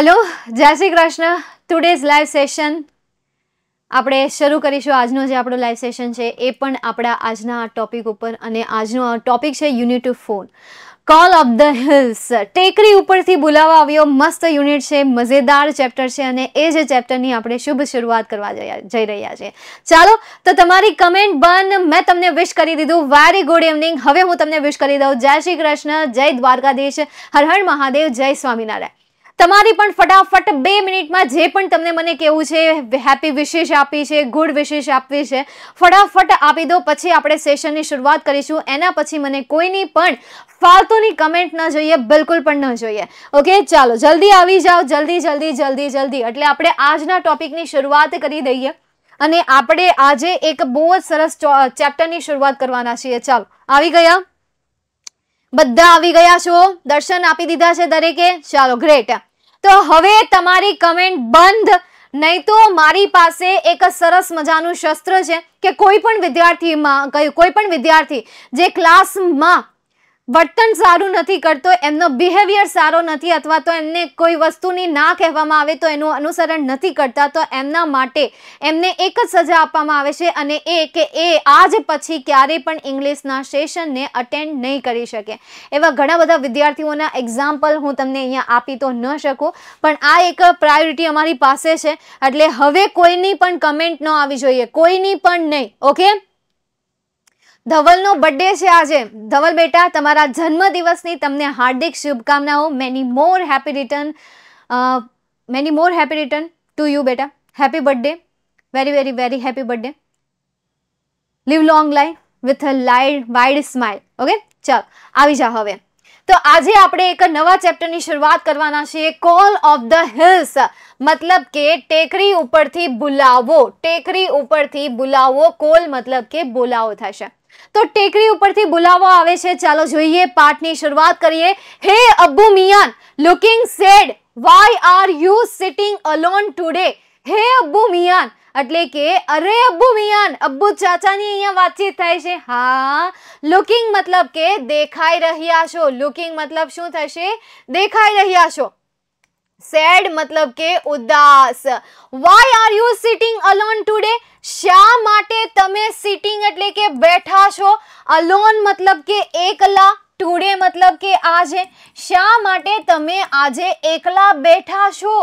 Hello Jai Shri Krishna today's live session આપણે શરૂ કરીશું આજનો જે આપણો લાઈવ સેશન છે એ પણ આપણા આજના ટોપિક ઉપર અને આજનો આ ટોપિક છે unit two phone call of the hills ટેકરી ઉપરથી બોલાવવા આવ્યો મસ્ત યુનિટ છે મજેદાર ચેપ્ટર છે અને એ જે ચેપ્ટરની આપણે શુભ શરૂઆત કરવા જઈ રહ્યા છે ચાલો તો તમારી કમેન્ટ બન મેં તમને વિશ કરી દીધું વેરી ગુડ ઇવનિંગ હવે હું તમને વિશ કરી દઉં જય શ્રી કૃષ્ણ જય દ્વારકાધીશ હર હર મહાદેવ જય સ્વામિનારાયણ તમારી પણ ફટાફટ બે મિનિટમાં જે પણ તમને મને કેવું છે હેપી વિશેષ આપી છે ગુડ વિશેષ આપવી છે ફટાફટ આપી દો પછી આપણે સેશનની શરૂઆત કરીશું એના પછી મને કોઈની પણ ફાલતુની કમેન્ટ ન જોઈએ બિલકુલ પણ ન જોઈએ ઓકે ચાલો જલ્દી આવી જાઓ જલ્દી જલ્દી જલ્દી જલ્દી એટલે આપણે આજના ટોપિકની શરૂઆત કરી દઈએ અને આપણે આજે એક બહુ જ સરસ ચેપ્ટરની શરૂઆત કરવાના છીએ ચાલો આવી ગયા બધા આવી ગયા છો દર્શન આપી દીધા છે દરેકે ચાલો ગ્રેટ તો હવે તમારી કમેન્ટ બંધ નહીં તો મારી પાસે એક સરસ મજાનું શસ્ત્ર છે કે કોઈ પણ વિદ્યાર્થીમાં કોઈ પણ વિદ્યાર્થી જે ક્લાસમાં વર્તન સારું નથી કરતો એમનો બિહેવિયર સારો નથી અથવા તો એમને કોઈ વસ્તુની ના કહેવામાં આવે તો એનું અનુસરણ નથી કરતા તો એમના માટે એમને એક જ સજા આપવામાં આવે છે અને એ કે એ આજ પછી ક્યારેય પણ ઇંગ્લિશના સેશનને અટેન્ડ નહીં કરી શકે એવા ઘણા બધા વિદ્યાર્થીઓના એક્ઝામ્પલ હું તમને અહીંયા આપી તો ન શકું પણ આ એક પ્રાયોરિટી અમારી પાસે છે એટલે હવે કોઈની પણ કમેન્ટ ન આવી જોઈએ કોઈની પણ નહીં ઓકે ધવલનો બર્થડે છે આજે ધવલ બેટા તમારા જન્મદિવસની તમને હાર્દિક શુભકામનાઓ many more happy return many more happy return to you બેટા happy birthday very very very happy birthday live long life with a wide wide smile okay ચાલ આવી જા હવે તો આજે આપણે એક નવા ચેપ્ટરની શરૂઆત કરવાના છીએ કોલ ઓફ ધ હિલ્સ મતલબ કે ટેકરી ઉપરથી બોલાવો ટેકરી ઉપરથી બોલાવો કોલ મતલબ કે બોલાવો થશે તો ટેકરી ઉપરથી બોલાવો આવે છે ચાલો જોઈએ પાઠની શરૂઆત કરીએ hey Abbu Miyan looking sad why are you sitting alone today hey Abbu મિયાન એટલે કે અરે અબ્બુ મિયાન અબ્બુ ચાચાની અહીંયા વાતચીત થાય છે હા લુકિંગ મતલબ કે દેખાઈ રહ્યા છો લુકિંગ મતલબ શું થશે દેખાઈ રહ્યા છો सैड मतलब के उदास why are you sitting alone today श्याम आते तुम्हें सिटिंग એટલે કે બેઠા છો અલોન મતલબ કે એકલા ટુડે મતલબ કે આજે श्याम आते तुम्हें આજે એકલા બેઠા છો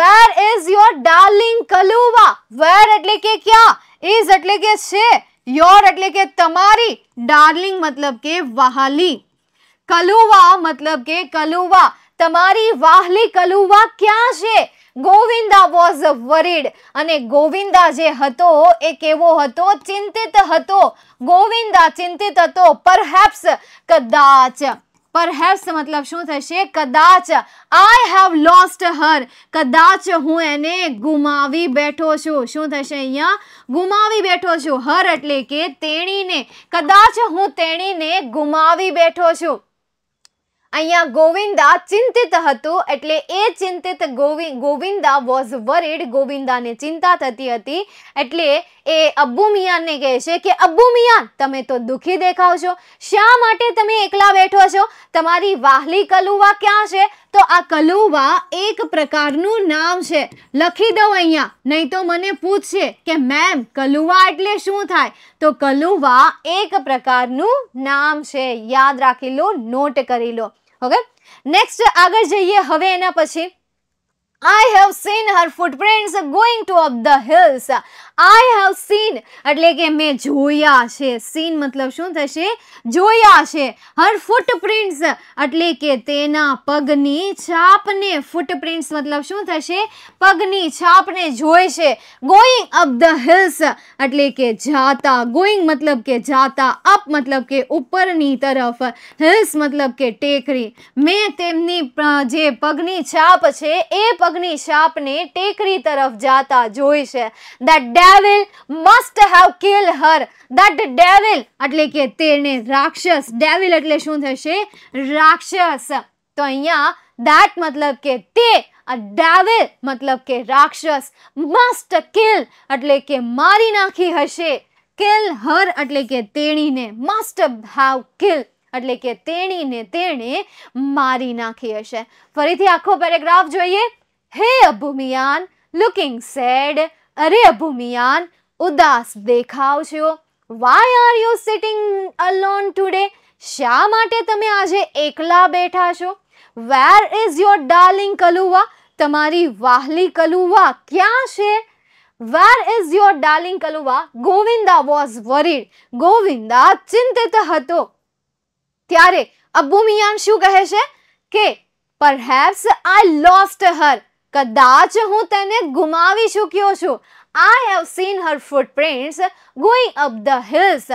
where is your darling Kaluva where એટલે કે શું ઇઝ એટલે કે છે યોર એટલે કે તમારી ડાર્લિંગ મતલબ કે વાહલી કલુવા મતલબ કે કલુવા તમારી વાહલી કલુવા ક્યાં છે ગોવિંદા વોઝ વરિડ અને ગોવિંદા જે હતો એ કેવો હતો ચિંતિત હતો ગોવિંદા ચિંતિત હતો પરહેપ્સ કદાચ પરહેપ્સ મતલબ શું થશે કદાચ આઈ હેવ લોસ્ટ હર કદાચ હું એને ગુમાવી બેઠો છું શું થશે અહીંયા ગુમાવી બેઠો છું હર એટલે કે તેણીને કદાચ હું તેણીને ગુમાવી બેઠો છું અહીંયા ગોવિંદા ચિંતિત હતું એટલે એ ચિંતિત ગોવિંદા વોઝ વરીડ ગોવિંદાને ચિંતા થતી હતી એટલે એ અબ્બુ મિયાને કહે છે કે અબ્બુ મિયા તમે તો દુઃખી દેખાવ છો શા માટે તમે એકલા બેઠો છો તમારી વાહલી કલુવા ક્યાં છે તો આ કલુવા એક પ્રકારનું નામ છે લખી દઉં અહીંયા નહીં તો મને પૂછશે કે મેમ કલુવા એટલે શું થાય તો કલુવા એક પ્રકારનું નામ છે યાદ રાખી લો નોટ કરી લો ઓકે નેક્સ્ટ આગળ જઈએ હવે એના પછી I have seen her footprints going to up the hills. I have seen એટલે કે મેં જોયા છે seen મતલબ શું થશે જોયા છે her footprints એટલે કે તેના પગની છાપને footprints મતલબ શું થશે પગની છાપને જોઈ છે going up the hills એટલે કે જાતા going મતલબ કે જાતા up મતલબ કે ઉપરની તરફ hills મતલબ કે ટેકરી મેં તેમની જે પગની છાપ છે એ પગની શાપને ટેકરી તરફ જાતા જોઈ છે that devil must have killed her that devil એટલે કે તેને રાક્ષસ ડેવિલ એટલે શું થશે રાક્ષસ તો અહીંયા that મતલબ કે તે ડેવિલ મતલબ કે રાક્ષસ must કિલ એટલે કે મારી નાખી હશે kill હર એટલે કે તેણીને must હેવ કિલ એટલે કે તેણીને તેણે મારી નાખી હશે ફરીથી આખો પેરેગ્રાફ જોઈએ હે અભૂમિયાન લુકિંગ સેડ અરે અભૂમિયાન ઉદાસ દેખાવ છો why are you sitting alone today શા માટે તમે આજે એકલા બેઠા છો where is your darling Kaluva તમારી વાહલી કલુવા ક્યાં છે where is your darling Kaluva Govinda was worried Govinda ચિંતિત હતો ત્યારે અબુમિયાન શું કહે છે કે પરહેપ્સ આઈ લોસ્ટ હર કદાચ હું તેને ગુમાવી ચૂક્યો છું I have seen her footprints going up the hills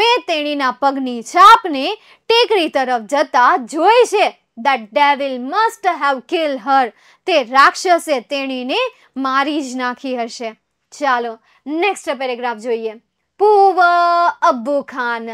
મેં તેણીના પગની છાપને ટેકરી તરફ જતા જોઈ છે the devil must have kill her તે રાક્ષસે તેણીને મારી જ નાખી હશે ચાલો નેક્સ્ટ પેરેગ્રાફ જોઈએ પૂવ અબ્બુ ખાન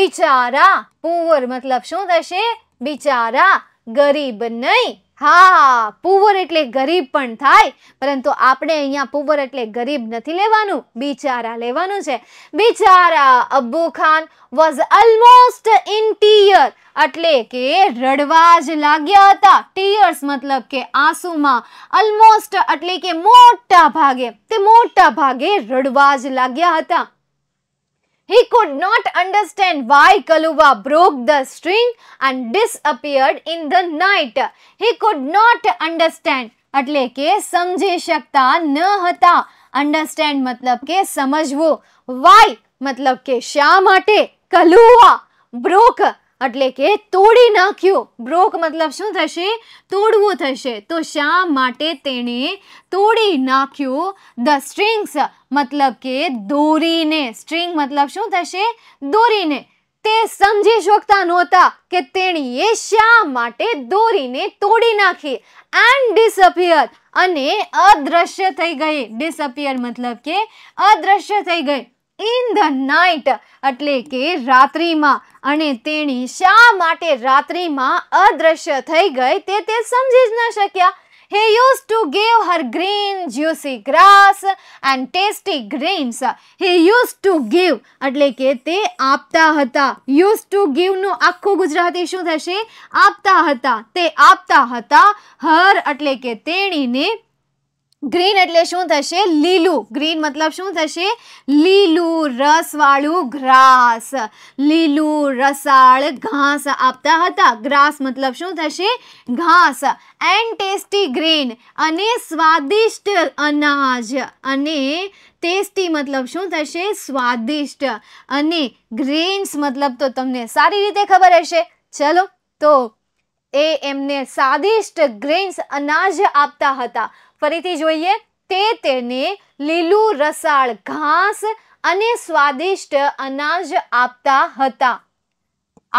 બિચારા પૂવર મતલબ શું થશે બિચારા ગરીબ નહીં હા પુવર એટલે ગરીબ પણ થાય પરંતુ આપણે અહીંયા પુવર એટલે ગરીબ નથી લેવાનું બિચારા લેવાનું છે બિચારા Abbu Khan was almost in tear એટલે કે રડવા જ લાગ્યા હતા ટીયર્સ મતલબ કે આંસુમાં ઓલમોસ્ટ એટલે કે મોટા ભાગે તે મોટા ભાગે રડવા જ લાગ્યા હતા He could not understand why Kaluva broke the string and disappeared in the night. He could not understand એટલે કે સમજી શકતા ન હતા અન્ડરસ્ટેન્ડ મતલબ કે સમજવું વાય મતલબ કે શા માટે કલુઆ બ્રોક એટલે કે તોડી નાખ્યો બ્રોક મતલબ શું થશે તોડવું થશે તો શા માટે તેણે તોડી નાખ્યું ધ સ્ટ્રિંગ્સ મતલબ કે દોરીને સ્ટ્રિંગ મતલબ શું થશે દોરીને તે સમજી શકતા નહોતા કે તેણીએ શા માટે દોરીને તોડી નાખી એન્ડ ડિસઅપિયર અને અદૃશ્ય થઈ ગઈ ડિસઅપિયર મતલબ કે અદૃશ્ય થઈ ગઈ ઇન ધ નાઇટ એટલે કે રાત્રિમાં અને તેણી શા માટે રાત્રિમાં અદ્રશ્ય થઈ ગઈ તે તે સમજી જ ન શક્યા he use to give her green juicy grass and tasty greens he use to give એટલે કે તે આપતા હતા યુઝ ટુ ગીવનું આખું ગુજરાતી શું થશે આપતા હતા તે આપતા હતા હર એટલે કે તેણીને ગ્રીન એટલે શું થશે લીલું ગ્રીન મતલબ શું થશે લીલું રસવાળું ઘાસ લીલું રસાળ ઘાસ આપતા હતા ગ્રાસ મતલબ શું થશે ઘાસ એન્ડ ટેસ્ટી ગ્રીન અને સ્વાદિષ્ટ અનાજ અને ટેસ્ટી મતલબ શું થશે સ્વાદિષ્ટ અને ગ્રીન્સ મતલબ તો તમને સારી રીતે ખબર હશે ચલો તો એ એમને સ્વાદિષ્ટ ગ્રીન્સ અનાજ આપતા હતા ફરીથી જોઈએ તે તેને લીલું રસાળ ઘાસ અને સ્વાદિષ્ટ અનાજ આપતા હતા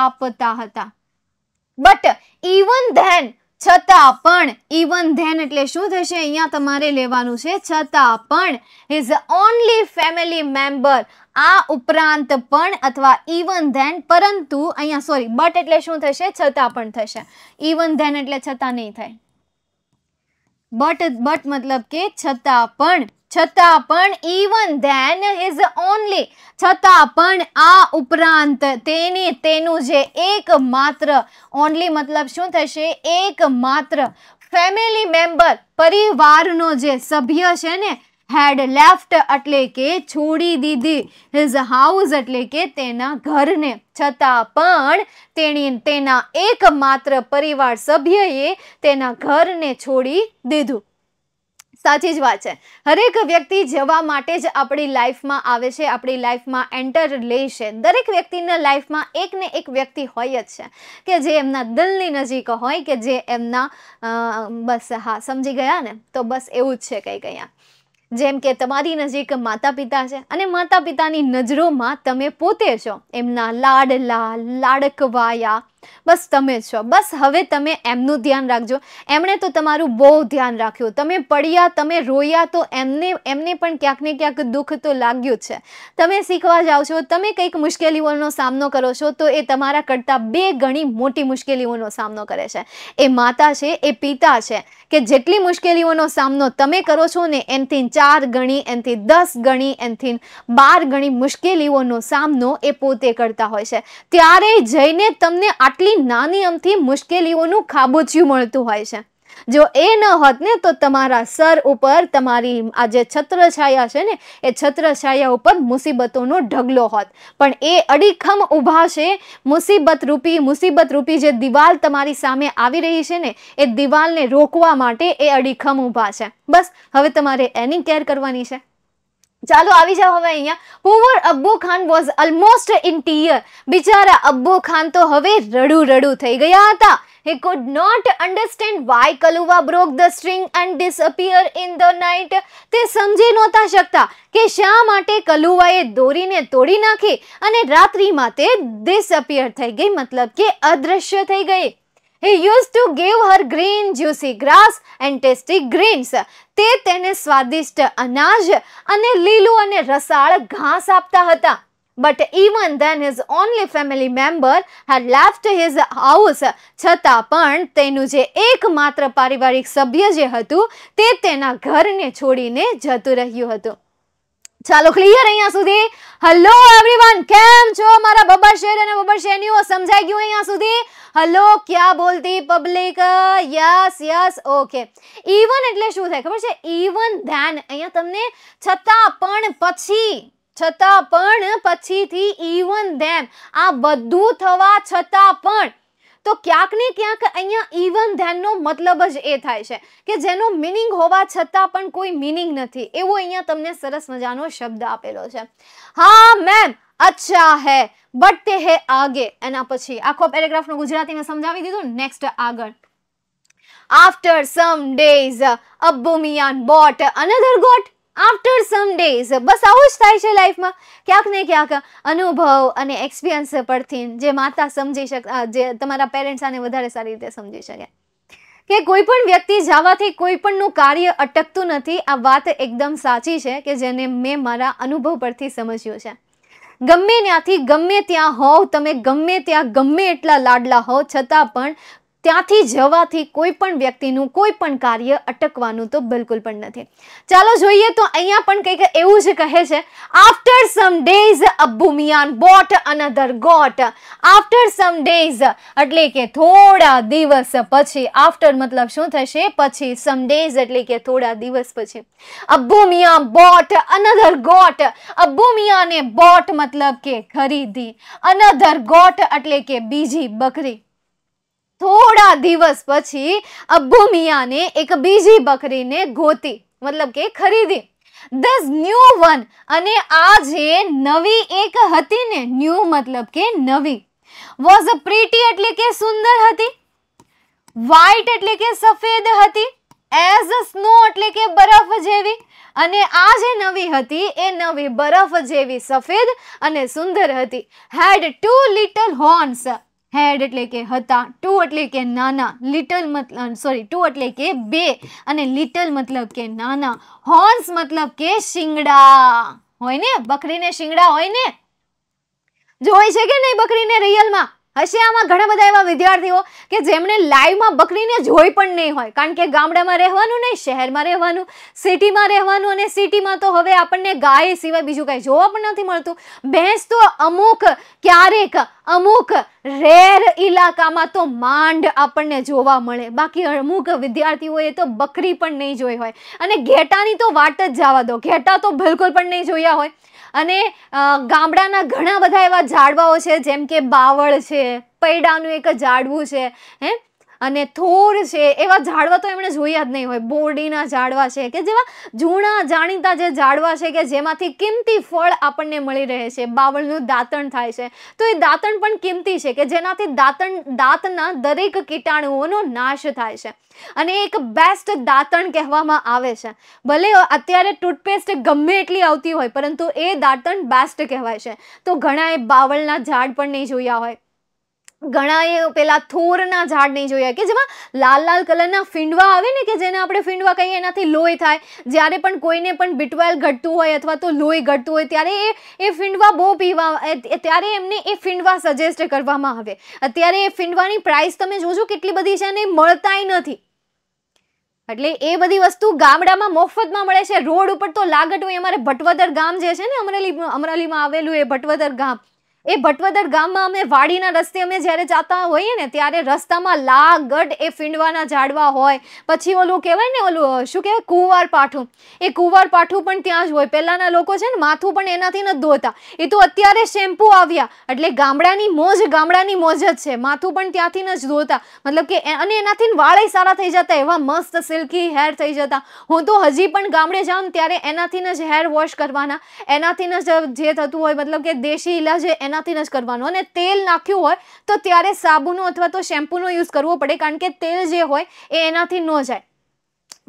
આપતા હતા બટ ઇવન ધેન છતાં પણ ઇવન ધેન એટલે શું થશે અહીંયા તમારે લેવાનું છે છતાં પણ હિઝ ઓનલી ફેમિલી મેમ્બર આ ઉપરાંત પણ અથવા ઇવન ધેન પરંતુ અહીંયા સોરી બટ એટલે શું થશે છતાં પણ થશે ઇવન ધેન એટલે છતાં નહીં થાય બટ બટ મતલબ કે છતાં પણ છતાં પણ ઇવન ધેન ઇઝ ઓનલી છતાં પણ આ ઉપરાંત તેને તેનું જે એકમાત્ર ઓનલી મતલબ શું થશે એકમાત્ર ફેમિલી મેમ્બર પરિવારનો જે સભ્ય છે ને હેડ લેફ્ટ એટલે કે છોડી દીધી હિઝ હાઉસ એટલે કે તેના ઘરને છતાં પણ તેણી તેના એકમાત્ર પરિવાર સભ્યએ તેના ઘરને છોડી દીધું સાચી જ વાત છે હરેક વ્યક્તિ જવા માટે જ આપણી લાઈફમાં આવે છે આપણી લાઈફમાં એન્ટર લે છે દરેક વ્યક્તિના લાઈફમાં એક ને એક વ્યક્તિ હોય જ છે કે જે એમના દિલની નજીક હોય કે જે એમના બસ હા સમજી ગયા ને તો બસ એવું જ છે કંઈક અહીંયા જેમ કે તમારી નજીક માતા પિતા છે અને માતા પિતાની નજરોમાં તમે પોતે છો એમના લાડલા લાડકવાયા બસ તમે છો બસ હવે તમે એમનું ધ્યાન રાખજો એમણે તો તમારું બહુ ધ્યાન રાખ્યું તમે પડ્યા તમે રોયા તો એમને એમને પણ ક્યાંક ને ક્યાંક દુઃખ તો લાગ્યું છે તમે શીખવા જાઓ છો તમે કંઈક મુશ્કેલીઓનો સામનો કરો છો તો એ તમારા કરતાં બે ગણી મોટી મુશ્કેલીઓનો સામનો કરે છે એ માતા છે એ પિતા છે કે જેટલી મુશ્કેલીઓનો સામનો તમે કરો છો ને એનથી ચાર ગણી એનથી દસ ગણી એનથી બાર ગણી મુશ્કેલીઓનો સામનો એ પોતે કરતા હોય છે ત્યારે જઈને તમને આટલું આટલી નાની અમથી મુશ્કેલીઓનું ખાબોચિયું મળતું હોય છે જો એ ન હોત ને તો તમારા સર ઉપર તમારી આ જે છત્રછાયા છે ને એ છત્રછાયા ઉપર મુસીબતોનો ઢગલો હોત પણ એ અડીખમ ઊભા છે મુસીબત રૂપી મુસીબત રૂપી જે દિવાલ તમારી સામે આવી રહી છે ને એ દિવાલને રોકવા માટે એ અડીખમ ઊભા છે બસ હવે તમારે એની કેર કરવાની છે ચાલો આવી જાઓ હવે અહીંયા poor Abbu Khan was almost in tear બિચારા અબ્બુ ખાન તો હવે રડું રડું થઈ ગયા હતા he could not understand why Kaluva broke the string and disappear in the night તે સમજી નહોતા શકતા કે શા માટે કલુવાએ દોરીને તોડી નાખી અને રાત્રિમાં તે ડિસઅપિયર થઈ ગઈ મતલબ કે અદૃશ્ય થઈ ગઈ He used to give her green juicy grass and tasty greens. તે તેને સ્વાદિષ્ટ અનાજ અને લીલું અને રસાળ ઘાસ આપતા હતા but even then his only family member had left his house છતાં પણ તેનું જે એકમાત્ર પારિવારિક સભ્ય જે હતું તે તેના ઘરને છોડીને જતું રહ્યું હતું ચાલો ક્લિયર અહીંયા સુધી હેલો एवरीवन કેમ છો મારા બબ્બા શેર અને બબ્બા શેનીઓ સમજાઈ ગયું અહીંયા સુધી હેલો ક્યાં બોલતી public yes yes okay even એટલે શું થાય ખબર છે ઈવન ધેન અહીંયા તમને છતાં પણ પછી છતાં પણ પછીથી ઈવન ધેમ આ બધું થવા છતાં પણ તો ક્યાંક ને ક્યાંક અહીંયા ઇવન ધ્યાનનો મતલબ જ એ થાય છે કે જેનો મિનિંગ હોવા છતાં પણ કોઈ મિનિંગ નથી એવો અહીંયા તમને સરસ મજાનો શબ્દ આપેલો છે હા મેમ અચ્છા હે બટ હે આગે એના પછી આખો પેરેગ્રાફનો ગુજરાતીમાં સમજાવી દીધું નેક્સ્ટ આગળ after some days Abbu Miyan bought another goat after some days બસ આવું જ થાય છે લાઈફમાં ક્યાંક ને ક્યાંક અનુભવ અને એક્સપિરિયન્સ પરથી જે માતા સમજી શક જે તમારા પેરેન્ટ્સ આને વધારે સારી રીતે સમજી શકે કે કોઈ પણ વ્યક્તિ જવાથી કોઈ પણનું કાર્ય અટકતું નથી આ વાત એકદમ સાચી છે કે જેને મેં મારા અનુભવ પરથી સમજ્યું છે ગમે ત્યાંથી ગમે ત્યાં હોવ તમે ગમે ત્યાં ગમે એટલા લાડલા હોવ છતાં પણ ત્યાંથી જવાથી કોઈ પણ વ્યક્તિનું કોઈ પણ કાર્ય અટકવાનું તો બિલકુલ પણ નથી ચાલો જોઈએ તો અહીંયા પણ કંઈક એવું જ કહે છે after some days Abbu bought another goat after some days એટલે કે થોડા દિવસ પછી આફ્ટર મતલબ શું થશે પછી સમ ડેઝ એટલે કે થોડા દિવસ પછી Abbu bought another goat Abbu મિયાને બોટ મતલબ કે ખરીદી અનધર ગોટ એટલે કે બીજી બકરી થોડા દિવસ પછી અબ્બુ મિયાને એક બીજી બકરીને ગોતી મતલબ કે ખરીદી ધસ ન્યૂ વન અને આ જે નવી એક હતી ને ન્યૂ મતલબ કે નવી વોઝ અ પ્રીટી એટલે કે સુંદર હતી વ્હાઇટ એટલે કે સફેદ હતી એઝ અ સ્નો એટલે કે બરફ જેવી અને આ જે નવી હતી એ નવી બરફ જેવી સફેદ અને સુંદર હતી had two little horns had એટલે કે હતા ટુ એટલે કે નાના લિટલ મતલબ સોરી ટુ એટલે કે બે અને લિટલ મતલબ કે નાના હોર્ન્સ મતલબ કે શિંગડા હોય ને બકરીને શિંગડા હોય ને જોઈ છે કે નહીં બકરીને રિયલમાં હશે આમાં ઘણા બધા એવા વિદ્યાર્થીઓ કે જેમણે લાઈવમાં બકરીને જોઈ પણ નહીં હોય કારણ કે ગામડામાં રહેવાનું નહીં શહેરમાં રહેવાનું સિટીમાં રહેવાનું અને સિટીમાં તો હવે આપણને ગાય સિવાય બીજું કાંઈ જોવા પણ નથી મળતું ભેંસ તો અમુક ક્યારેક અમુક રેર ઇલાકામાં તો માંડ આપણને જોવા મળે બાકી અમુક વિદ્યાર્થીઓએ તો બકરી પણ નહીં જોઈ હોય અને ઘેટાની તો વાત જ જવા દો ઘેટા તો બિલકુલ પણ નહીં જોયા હોય અને ગામડાના ઘણા બધા એવા ઝાડવાઓ છે જેમ કે બાવળ છે પૈડાનું એક ઝાડવું છે હે અને થોર છે એવા ઝાડવા તો એમણે જોયા જ નહીં હોય બોરડીના ઝાડવા છે કે જેવા જૂના જાણીતા જે ઝાડવા છે કે જેમાંથી કિંમતી ફળ આપણને મળી રહે છે બાવળનું દાંતણ થાય છે તો એ દાંતણ પણ કિંમતી છે કે જેનાથી દાંતણ દાંતના દરેક કીટાણુઓનો નાશ થાય છે અને એક બેસ્ટ દાંતણ કહેવામાં આવે છે ભલે અત્યારે ટૂથપેસ્ટ ગમે એટલી આવતી હોય પરંતુ એ દાંતણ બેસ્ટ કહેવાય છે તો ઘણાએ બાવળના ઝાડ પણ નહીં જોયા હોય ઘણા એ પેલા થોરના ઝાડ નહીં જોઈએ કે જેમાં લાલ લાલ કલરના ફીંડવા આવે ને કે જેને આપણે ફીંડવા કહીએ એનાથી લોહી થાય જ્યારે પણ કોઈને પણ બિટવેલ ઘટતું હોય અથવા તો લોહી ઘટતું હોય ત્યારે એ એ ફીંડવા બહુ પીવા ત્યારે એમને એ ફીંડવા સજેસ્ટ કરવામાં આવે અત્યારે એ ફીંડવાની પ્રાઇસ તમે જોજો કેટલી બધી છે અને મળતાય નથી એટલે એ બધી વસ્તુ ગામડામાં મફતમાં મળે છે રોડ ઉપર તો લાગટ હોય અમારે ભટવદર ગામ જે છે ને અમરેલી અમરેલીમાં આવેલું એ ભટવદર ગામ એ ભટવદર ગામમાં અમે વાડીના રસ્તે અમે જ્યારે જતા હોઈએ ને ત્યારે રસ્તામાં લાગઢ એ ફીંડવાના ઝાડવા હોય પછી ઓલું કહેવાય ને ઓલું શું કહેવાય કુંવાર પાઠું એ કુંવાર પાઠું પણ ત્યાં જ હોય પહેલાંના લોકો છે ને માથું પણ એનાથી નથી ધોતા એ તો અત્યારે શેમ્પુ આવ્યા એટલે ગામડાની મોજ ગામડાની મોજ જ છે માથું પણ ત્યાંથી ન જ ધોતા મતલબ કે અને એનાથી વાળે સારા થઈ જતા એવા મસ્ત સિલ્કી હેર થઈ જતા હું તો હજી પણ ગામડે જાઉં ત્યારે એનાથી જ હેર વોશ કરવાના એનાથી જ જે થતું હોય મતલબ કે દેશી ઇલાજ એના એનાથી જ કરવાનું અને તેલ નાખ્યું હોય તો ત્યારે સાબુનો અથવા તો શેમ્પૂનો યુઝ કરવો પડે કારણ કે તેલ જે હોય એ એનાથી ન જાય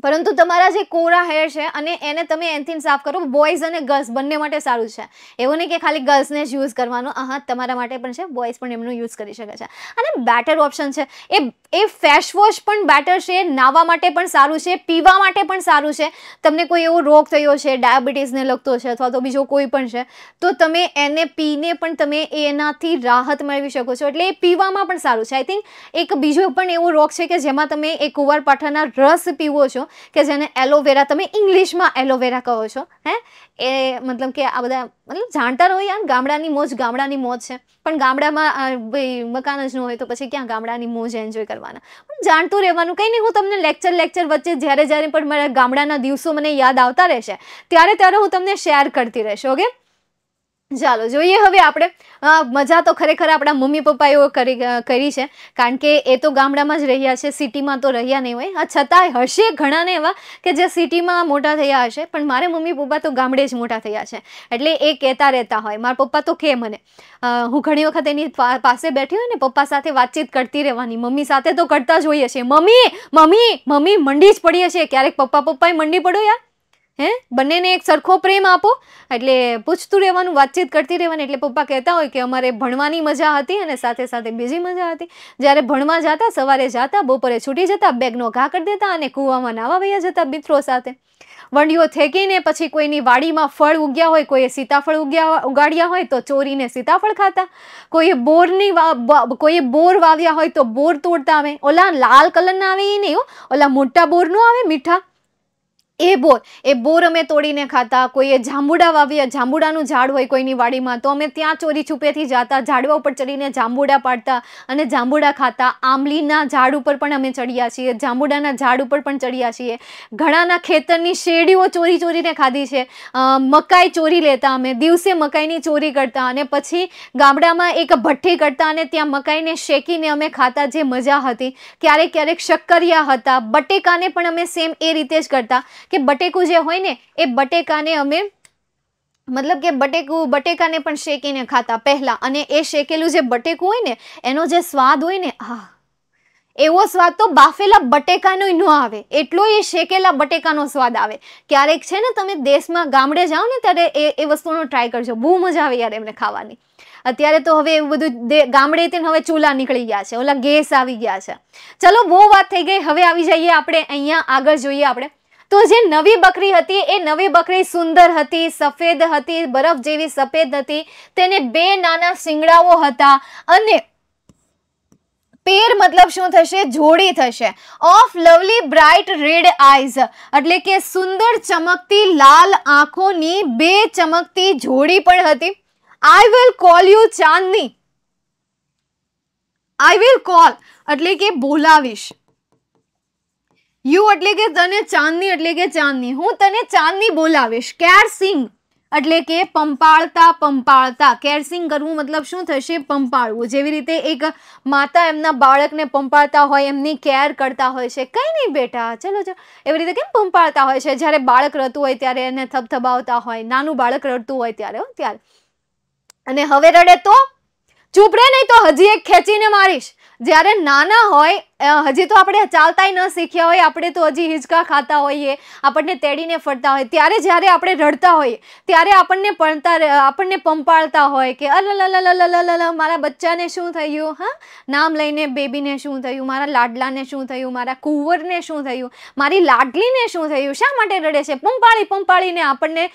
પરંતુ તમારા જે કોરા હેર છે અને એને તમે એનથી સાફ કરો બોયઝ અને ગર્લ્સ બંને માટે સારું છે એવું નહીં કે ખાલી ગર્લ્સને જ યુઝ કરવાનો હા તમારા માટે પણ છે બોયઝ પણ એમનું યુઝ કરી શકે છે અને બેટર ઓપ્શન છે એ એ ફેશ વોશ પણ બેટર છે નાવા માટે પણ સારું છે પીવા માટે પણ સારું છે તમને કોઈ એવો રોગ થયો છે ડાયાબિટીસને લગતો છે અથવા તો બીજો કોઈ પણ છે તો તમે એને પીને પણ તમે એનાથી રાહત મેળવી શકો છો એટલે એ પીવામાં પણ સારું છે આઈ થિંક એક બીજો પણ એવો રોગ છે કે જેમાં તમે એ કુંવારપાઠાના રસ પીવો છો કે જેને એલોવેરા તમે ઇંગ્લિશમાં એલોવેરા કહો છો હે એ મતલબ કે આ બધા મતલબ જાણતા રહો યાર ગામડાની મોજ ગામડાની મોજ છે પણ ગામડામાં ભાઈ મકાન જ ન હોય તો પછી ક્યાં ગામડાની મોજ એન્જોય કરવાના પણ જાણતું રહેવાનું કંઈ નહીં હું તમને લેક્ચર લેક્ચર વચ્ચે જ્યારે જ્યારે પણ મારા ગામડાના દિવસો મને યાદ આવતા રહેશે ત્યારે ત્યારે હું તમને શેર કરતી રહેશે ઓકે ચાલો જોઈએ હવે આપણે મજા તો ખરેખર આપણા મમ્મી પપ્પાઓ કરી કરી છે કારણ કે એ તો ગામડામાં જ રહ્યા છે સિટીમાં તો રહ્યા નહીં હોય આ છતાંય હશે ઘણાને એવા કે જે સિટીમાં મોટા થયા હશે પણ મારે મમ્મી પપ્પા તો ગામડે જ મોટા થયા છે એટલે એ કહેતા રહેતા હોય મારા પપ્પા તો કે મને હું ઘણી વખત એની પાસે બેઠી હોય ને પપ્પા સાથે વાતચીત કરતી રહેવાની મમ્મી સાથે તો કરતા જ હોઈએ છીએ મમ્મી મમ્મી મમ્મી મંડી જ પડીએ છીએ ક્યારેક પપ્પા પપ્પાએ મંડી પડો યાર હે બંનેને એક સરખો પ્રેમ આપો એટલે પૂછતું રહેવાનું વાતચીત કરતી રહેવાની એટલે પપ્પા કહેતા હોય કે અમારે ભણવાની મજા હતી અને સાથે સાથે બીજી મજા હતી જ્યારે ભણવા જતા સવારે જતા બપોરે છૂટી જતા બેગનો ઘા કરી દેતા અને કૂવામાં નાવા વૈયા જતા મિત્રો સાથે વંડીઓ થેકીને પછી કોઈની વાડીમાં ફળ ઉગ્યા હોય કોઈએ સીતાફળ ઉગ્યા ઉગાડ્યા હોય તો ચોરીને સીતાફળ ખાતા કોઈએ બોરની કોઈએ બોર વાવ્યા હોય તો બોર તોડતા આવે ઓલા લાલ કલરના આવે એ નહીં ઓલા મોટા બોરનું આવે મીઠા એ બોર એ બોર અમે તોડીને ખાતા કોઈએ જાંબુડા વાવ્યા જાંબુડાનું ઝાડ હોય કોઈની વાડીમાં તો અમે ત્યાં ચોરી છુપેથી જતા ઝાડવા ઉપર ચડીને જાંબુડા પાડતા અને જાંબુડા ખાતા આંબલીના ઝાડ ઉપર પણ અમે ચડ્યા છીએ જાંબુડાના ઝાડ ઉપર પણ ચડ્યા છીએ ઘણાના ખેતરની શેરડીઓ ચોરી ચોરીને ખાધી છે મકાઈ ચોરી લેતા અમે દિવસે મકાઈની ચોરી કરતા અને પછી ગામડામાં એક ભઠ્ઠી કરતા અને ત્યાં મકાઈને શેકીને અમે ખાતા જે મજા હતી ક્યારેક ક્યારેક શક્કરિયા હતા બટેકાને પણ અમે સેમ એ રીતે જ કરતા કે બટેકું જે હોય ને એ બટેકાને અમે મતલબ કે બટેકું બટેકાને પણ શેકીને ખાતા પહેલાં અને એ શેકેલું જે બટેકું હોય ને એનો જે સ્વાદ હોય ને હા એવો સ્વાદ તો બાફેલા બટેકાનો ન આવે એટલો એ શેકેલા બટેકાનો સ્વાદ આવે ક્યારેક છે ને તમે દેશમાં ગામડે જાઓ ને ત્યારે એ એ વસ્તુનો ટ્રાય કરજો બહુ મજા આવે યાર એમને ખાવાની અત્યારે તો હવે એવું બધું ગામડે તેને હવે ચૂલા નીકળી ગયા છે ઓલા ગેસ આવી ગયા છે ચલો બહુ વાત થઈ ગઈ હવે આવી જઈએ આપણે અહીંયા આગળ જોઈએ આપણે તો જે નવી બકરી હતી એ નવી બકરી સુંદર હતી સફેદ હતી બરફ જેવી સફેદ હતી તેને બે નાના શિંગડાઓ હતા અને પેર મતલબ શું થશે જોડી થશે of lovely bright red eyes એટલે કે સુંદર ચમકતી લાલ આંખોની બે ચમકતી જોડી પણ હતી I will call you Chandni I will call એટલે કે બોલાવીશ યુ એટલે કે તને ચાંદની એટલે કે ચાંદની હું તને ચાંદની બોલાવીશ કેરસિંગ એટલે કે પંપાળતા પંપાળતા કેરસિંગ કરવું મતલબ શું થશે પંપાળવું જેવી રીતે એક માતા એમના બાળકને પંપાળતા હોય એમની કેર કરતા હોય છે કંઈ નહીં બેટા ચલો ચલો એવી રીતે કેમ પંપાળતા હોય છે જ્યારે બાળક રડતું હોય ત્યારે એને થબથબાવતા હોય નાનું બાળક રડતું હોય ત્યારે ત્યારે અને હવે રડે તો ચૂપ રે નહીં તો હજી એક ખેંચીને મારીશ જ્યારે નાના હોય હજી તો આપણે ચાલતાય ન શીખ્યા હોય આપણે તો હજી હિંચકા ખાતા હોઈએ આપણને તેડીને ફરતા હોય ત્યારે જ્યારે આપણે રડતા હોઈએ ત્યારે આપણને પડતા આપણને પંપાળતા હોય કે અલ મારા બચ્ચાને શું થયું હા નામ લઈને બેબીને શું થયું મારા લાડલાને શું થયું મારા કુંવરને શું થયું મારી લાડલીને શું થયું શા માટે રડે છે પંપાળી પંપાળીને આપણને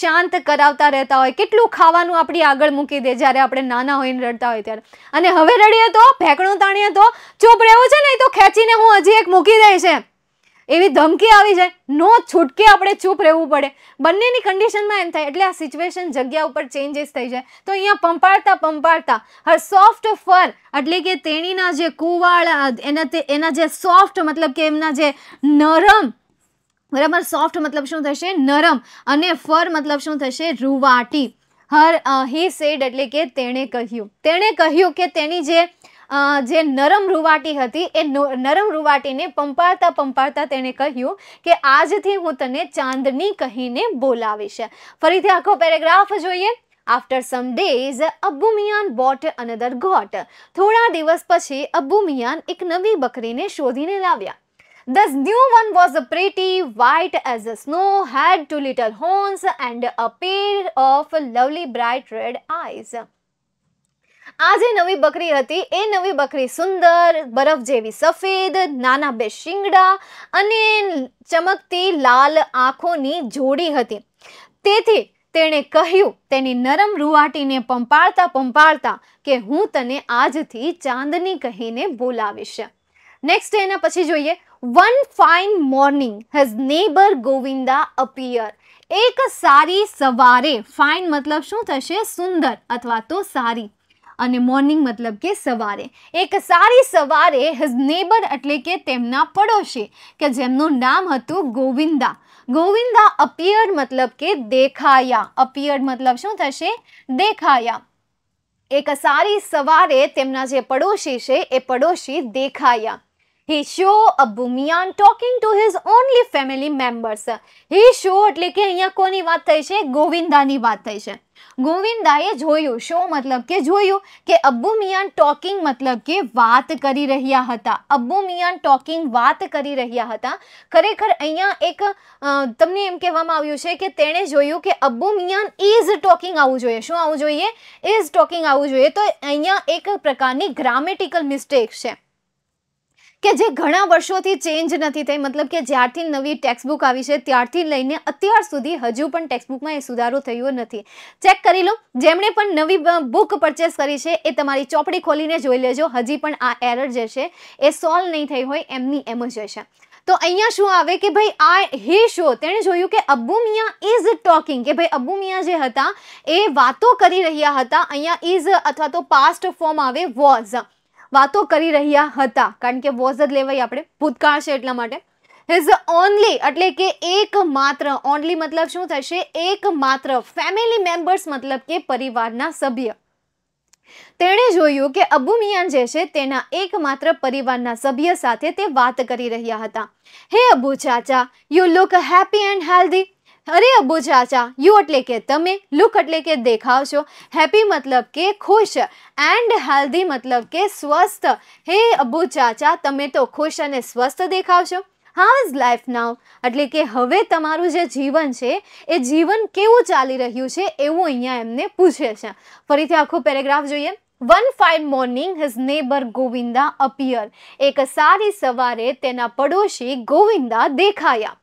શાંત કરાવતા રહેતા હોય કેટલું ખાવાનું આપણી આગળ મૂકી દે જ્યારે આપણે નાના હોઈને રડતા હોય ત્યારે અને હવે રડીએ તો ભેકણું તાણીએ તો ચૂપ રહેવું છે ને નહીં તો ખેંચીને હું હજી એક મૂકી દઈશ એમ એવી ધમકી આવી જાય નો છૂટકે આપણે ચૂપ રહેવું પડે બંનેની કન્ડિશનમાં એમ થાય એટલે આ સિચ્યુએશન જગ્યા ઉપર ચેન્જીસ થઈ જાય તો અહીંયા પંપાળતા પંપાળતા હર સોફ્ટ ફર એટલે કે તેણીના જે કુવાળ એના તે એના જે સોફ્ટ મતલબ કે એમના જે નરમ બરાબર સોફ્ટ મતલબ શું થશે નરમ અને ફર મતલબ શું થશે રૂવાટી હર હી સેડ એટલે કે તેણે કહ્યું તેણે કહ્યું કે તેની જે જે નરમ રૂવાટી હતી એ નરમ રૂવાટીને પંપાળતા પંપાળતા તેણે કહ્યું કે આજથી હું તને ચાંદની કહીને બોલાવીશ ફરીથી આખો પેરેગ્રાફ જોઈએ after some days Abbu Miyan bought another goat થોડા દિવસ પછી અબ્બુ મિયાન એક નવી બકરીને શોધીને લાવ્યા This new one was pretty, white as the snow, had two little horns and a pair of lovely bright red eyes. આ જે નવી બકરી હતી એ નવી બકરી સુંદર બરફ જેવી સફેદ નાના બે શિંગડા અને ચમકતી લાલ આંખોની જોડી હતી તેથી તેણે કહ્યું તેની નરમ રૂવાટીને પંપાળતા પંપાળતા કે હું તને આજથી ચાંદની કહીને બોલાવીશ નેક્સ્ટ એના પછી જોઈએ one fine morning his neighbour Govinda appear એક સારી સવારે ફાઇન મતલબ શું થશે સુંદર અથવા તો સારી અને મોર્નિંગ મતલબ કે સવારે એક સારી સવારે હિઝ નેબર એટલે કે તેમના પડોશી કે જેમનું નામ હતું ગોવિંદા ગોવિંદા અપિયર મતલબ કે દેખાયા અપિયર મતલબ શું થશે દેખાયા એક સારી સવારે તેમના જે પડોશી છે એ પડોશી દેખાયા he saw Abbumiyan talking to his only family members he saw એટલે કે અહીંયા કોની વાત થઈ છે ગોવિંદાની વાત થઈ છે ગોવિંદાએ જોયું શો મતલબ કે જોયું કે અબ્બુ મિયાન ટોકિંગ મતલબ કે વાત કરી રહ્યા હતા અબ્બુ મિયાન ટોકિંગ વાત કરી રહ્યા હતા ખરેખર અહીંયા એક તમને એમ કહેવામાં આવ્યું છે કે તેણે જોયું કે અબ્બુ મિયાન ઇઝ ટોકિંગ આવવું જોઈએ શું આવવું જોઈએ ઇઝ ટોકિંગ આવવું જોઈએ તો અહીંયા એક પ્રકારની ગ્રામેટિકલ મિસ્ટેક છે કે જે ઘણા વર્ષોથી ચેન્જ નથી થઈ મતલબ કે જ્યારથી નવી ટેક્સ્ટબુક આવી છે ત્યારથી લઈને અત્યાર સુધી હજુ પણ ટેક્સ્ટબુકમાં એ સુધારો થયો નથી ચેક કરી લો જેમણે પણ નવી બુક પરચેસ કરી છે એ તમારી ચોપડી ખોલીને જોઈ લેજો હજી પણ આ એરર જે છે એ સોલ્વ નહીં થઈ હોય એમની એમ જ હશે તો અહીંયા શું આવે કે ભાઈ આ હે શો તેણે જોયું કે અબ્બુ મિયા ઇઝ ટોકિંગ કે ભાઈ અબ્બુ મિયા જે હતા એ વાતો કરી રહ્યા હતા અહીંયા ઇઝ અથવા તો પાસ્ટ ફોર્મ આવે વોઝ વાતો કરી રહ્યા હતા કારણ કે વોઝ જ લેવાય આપણે ભૂતકાળ છે એટલા માટે હિઝ ઓનલી એટલે કે એકમાત્ર ઓનલી મતલબ શું થશે એકમાત્ર ફેમિલી મેમ્બર્સ મતલબ કે પરિવારના સભ્ય તેણે જોયું કે અબુ મિયાન જે છે તેના એકમાત્ર પરિવારના સભ્ય સાથે તે વાત કરી રહ્યા હતા હે અબુ ચાચા you look happy and healthy અરે અબ્બુ ચાચા યુ એટલે કે તમે લુક એટલે કે દેખાવ છો હેપી મતલબ કે ખુશ એન્ડ હેલ્ધી મતલબ કે સ્વસ્થ હે અબ્બુ ચાચા તમે તો ખુશ અને સ્વસ્થ દેખાવ છો હાઉ ઇઝ લાઈફ નાવ એટલે કે હવે તમારું જે જીવન છે એ જીવન કેવું ચાલી રહ્યું છે એવું અહીંયા એમને પૂછે છે ફરીથી આખો પેરેગ્રાફ જોઈએ one fine morning his neighbour Govinda appear એક સારી સવારે તેના પડોશી ગોવિંદા દેખાયા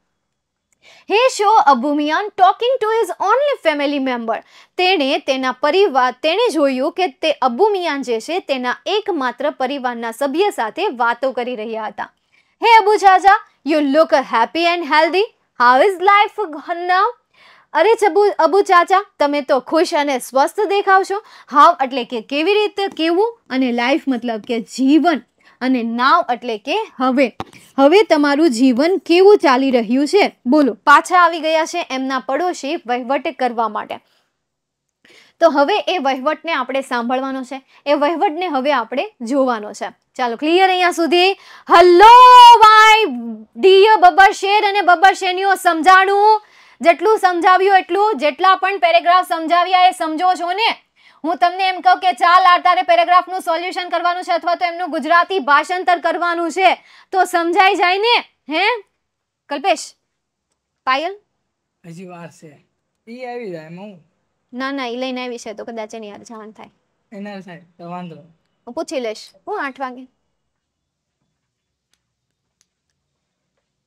he saw Abumiyan talking to his only family member તેણે તેના પરિવાર તેણે જોયું કે તે અબુમિયાન જે છે તેના એકમાત્ર પરિવારના સભ્ય સાથે વાતો કરી રહ્યા હતા હે અબુ જાજા you look happy and healthy how is life now અરે ચબુ અબુ ચાચા તમે તો ખુશ અને સ્વસ્થ દેખાવ છો હાવ એટલે કે કેવી રીતે કેવું અને લાઈફ મતલબ કે જીવન અને નાવ એટલે કે હવે હવે તમારું જીવન કેવું ચાલી રહ્યું છે બોલો પાછા આવી ગયા છે એમના પડોશી વહીવટ કરવા માટે તો હવે એ વહીવટને આપણે સાંભળવાનો છે એ વહીવટને હવે આપણે જોવાનો છે ચાલો ક્લિયર અહીંયા સુધી હલો વાય ડિયર બબર શેર અને બબર શેનીઓ સમજાણું જેટલું સમજાવ્યું એટલું જેટલા પણ પેરેગ્રાફ સમજાવ્યા એ સમજો છો ને હું તમને એમ કહું કે ચાલ આ તારે પેરેગ્રાફનું સોલ્યુશન કરવાનું છે અથવા તો એમનું ગુજરાતી ભાષાંતર કરવાનું છે તો સમજાઈ જાય ને હે કલ્પેશ પાયલ હજી વાર છે ઈ આવી જાય હું ના ના ઈ લઈને આવી છે તો કદાચ એની યાર જવાન થાય એના થાય તો વાંધો હું પૂછી લઈશ હું આઠ વાગે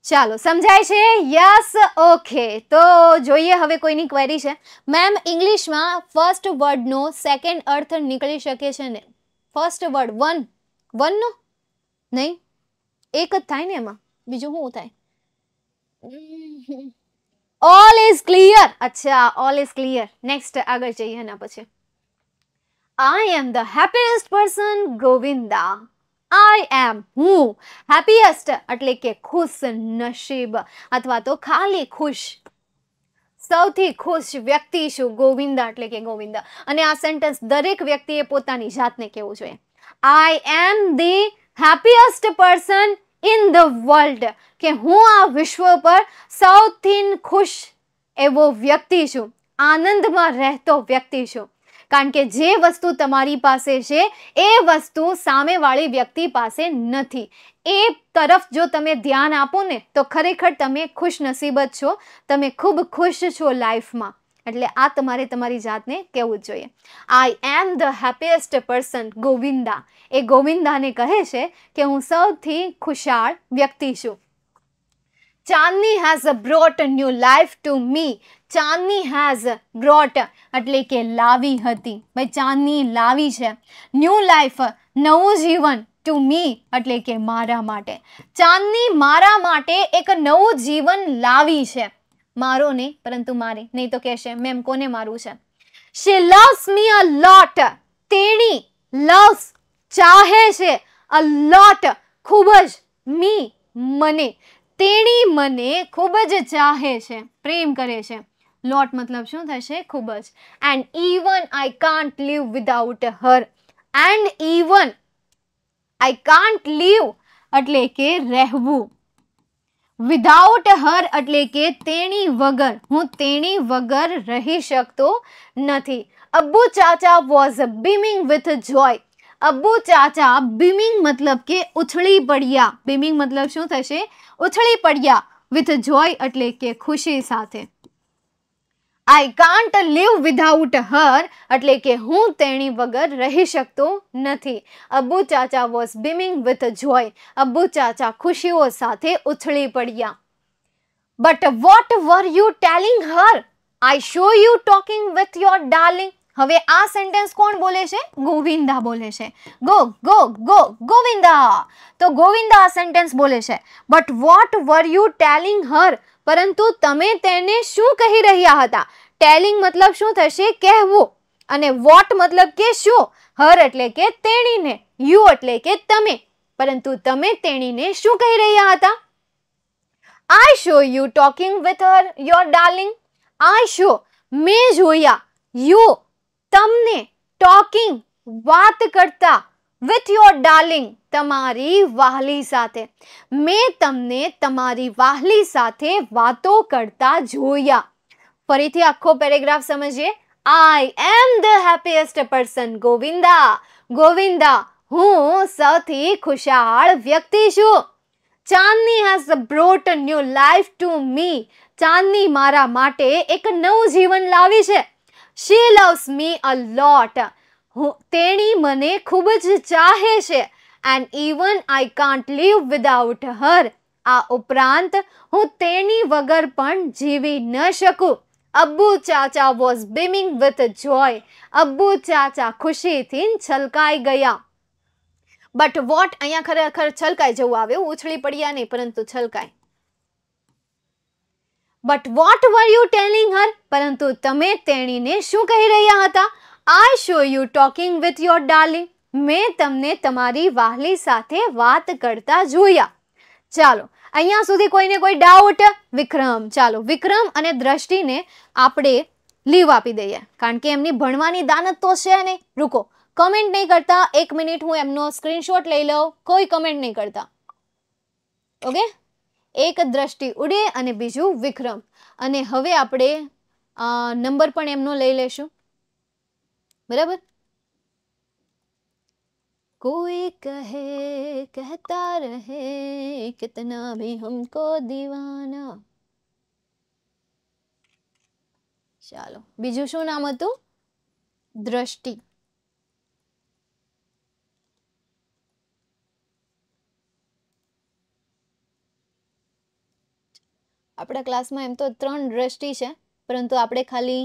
ચાલો સમજાય છે યસ ઓકે તો જોઈએ હવે કોઈની ક્વેરી છે મેમ ઇંગ્લિશમાં ફર્સ્ટ વર્ડનો સેકન્ડ અર્થ નીકળી શકે છે ને ફર્સ્ટ વર્ડ વન વનનો નહીં એક જ થાય ને એમાં બીજું શું થાય ઓલ ઇઝ ક્લિયર અચ્છા ઓલ ઇઝ ક્લિયર નેક્સ્ટ આગળ જઈએ એના પછી I am the happiest person Govinda I am હું હેપીએસ્ટ એટલે કે ખુશ નસીબ અથવા તો ખાલી ખુશ સૌથી ખુશ વ્યક્તિ છું ગોવિંદ એટલે કે ગોવિંદ અને આ સેન્ટેન્સ દરેક વ્યક્તિએ પોતાની જાતને કહેવું જોઈએ I am the happiest person in the world કે હું આ વિશ્વ પર સૌથી ખુશ એવો વ્યક્તિ છું આનંદમાં રહેતો વ્યક્તિ છું કારણ કે જે વસ્તુ તમારી પાસે છે એ વસ્તુ સામેવાળી વ્યક્તિ પાસે નથી એ તરફ જો તમે ધ્યાન આપો ને તો ખરેખર તમે ખુશનસીબ જ છો તમે ખૂબ ખુશ છો લાઈફમાં એટલે આ તમારે તમારી જાતને કહેવું જોઈએ I am the happiest person Govinda એ ગોવિંદાને કહે છે કે હું સૌથી ખુશાળ વ્યક્તિ છું Chandni has brought new life to me Chandni has brought એટલે કે લાવી હતી ભાઈ ચાંદની લાવી છે ન્યૂ લાઈફ નવું જીવન ટુ મી એટલે કે મારા માટે ચાંદની મારા માટે એક નવું જીવન લાવી છે મારો નહીં પરંતુ મારી નહીં તો કહેશે મેમ કોને મારું છે શી લવ્સ મી અ લોટ તેણી લવ્સ ચાહે છે અ લોટ ખૂબ જ મી મને તેણી મને ખૂબ જ ચાહે છે પ્રેમ કરે છે લોટ મતલબ શું થશે ખૂબ જ and even I can't live without her and even I can't live એટલે કે રહેવું વિથઆઉટ her એટલે કે તેણી વગર હું તેણી વગર રહી શકતો નથી Abbu chacha was beaming with Joy Abbu chacha beaming મતલબ કે ઉછળી બઢિયા બીમિંગ મતલબ શું થશે ઉછળી પડ્યા વિથ જોય એટલે કે ખુશી સાથે I can't live without her એટલે કે હું તેણી વગર રહી શકતો નથી અબ્બુ ચાચા વોઝ બીમિંગ વિથ જોય અબ્બુ ચાચા ખુશીઓ સાથે ઉછળી પડ્યા but what were you telling her I saw you talking with your darling હવે આ સેન્ટેન્સ કોણ બોલે છે ગોવિંદા બોલે છે ગો ગો ગો ગોવિંદા તો ગોવિંદા આ સેન્ટેન્સ બોલે છે but what were you telling her પરંતુ તમે તેને શું કહી રહ્યા હતા ટેલિંગ મતલબ શું થશે કહેવું અને વોટ મતલબ કે શું હર એટલે કે તેણીને યુ એટલે કે તમે પરંતુ તમે તેણીને શું કહી રહ્યા હતા I saw you talking with her your darling I saw મેં જોયા યુ તમને ટોકિંગ વાત કરતા વિથ યોર ડાર્લિંગ તમારી વાહલી સાથે મેં તમને તમારી વાહલી સાથે વાતો કરતા જોયા ફરીથી આખો પેરેગ્રાફ સમજીએ I am the happiest person Govinda Govinda હું સૌથી ખુશાળ વ્યક્તિ છું Chandni has brought new life to me Chandni મારા માટે એક નવું જીવન લાવી છે શી લવ્સ મી અ લોટ હું તેણી મને ખૂબ જ ચાહે છે and even I can't live without her આ ઉપરાંત હું તેણી વગર પણ જીવી ન શકું અબ્બુ ચાચા વોઝ બિમિંગ વિથ જોય અબ્બુ ચાચા ખુશીથી છલકાઈ ગયા બટ વોટ અહીંયા ખરેખર છલકાઈ જવું આવ્યું ઉછળી પડ્યા નહીં પરંતુ છલકાઈ but what were you telling her પરંતુ તમે તેણીને શું કહી રહ્યા હતા I saw you talking with your darling મેં તમને તમારી વાહલી સાથે વાત કરતા જોયા ચાલો અહીંયા સુધી કોઈને કોઈ ડાઉટ વિક્રમ ચાલો વિક્રમ અને દ્રષ્ટિને આપણે લીવ આપી દઈએ કારણ કે એમની ભણવાની દાનત તો છે નહીં રૂકો કમેન્ટ નહીં કરતા એક મિનિટ હું એમનો સ્ક્રીનશોટ લઈ લઉં કોઈ કમેન્ટ નહીં કરતા ઓકે એક દ્રષ્ટિ ઉડે અને બીજું વિક્રમ અને હવે આપણે નંબર પણ એમનો લઈ લેશું બરાબર કોઈ કહે કહેતા રહે કિતના ભી હમકો દીવાના ચાલો બીજું શું નામ હતું દ્રષ્ટિ આપણા ક્લાસમાં એમ તો ત્રણ દ્રષ્ટિ છે પરંતુ આપણે ખાલી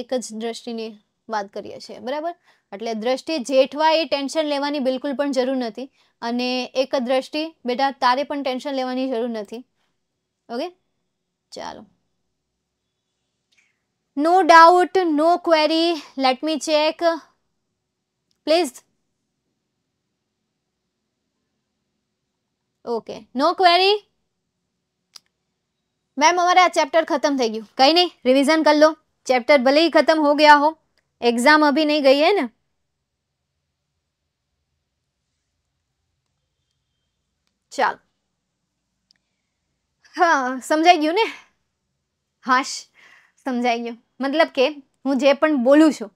એક જ દ્રષ્ટિની વાત કરીએ છીએ બરાબર એટલે દ્રષ્ટિ જેઠવા એ ટેન્શન લેવાની બિલકુલ પણ જરૂર નથી અને એક જ દ્રષ્ટિ બેટા તારે પણ ટેન્શન લેવાની જરૂર નથી ઓકે ચાલો no doubt no query let me check please okay no query ma'am અમારે આ ચેપ્ટર ખતમ થઈ ગયું કંઈ નહીં રિવિઝન કર લો ચેપ્ટર ભલે ही ખતમ हो गया हो एग्जाम अभी नहीं गई है ना ચાલ હા સમજાઈ ગયું ને હાશ સમજાઈ ગયું મતલબ કે હું જે પણ બોલું છું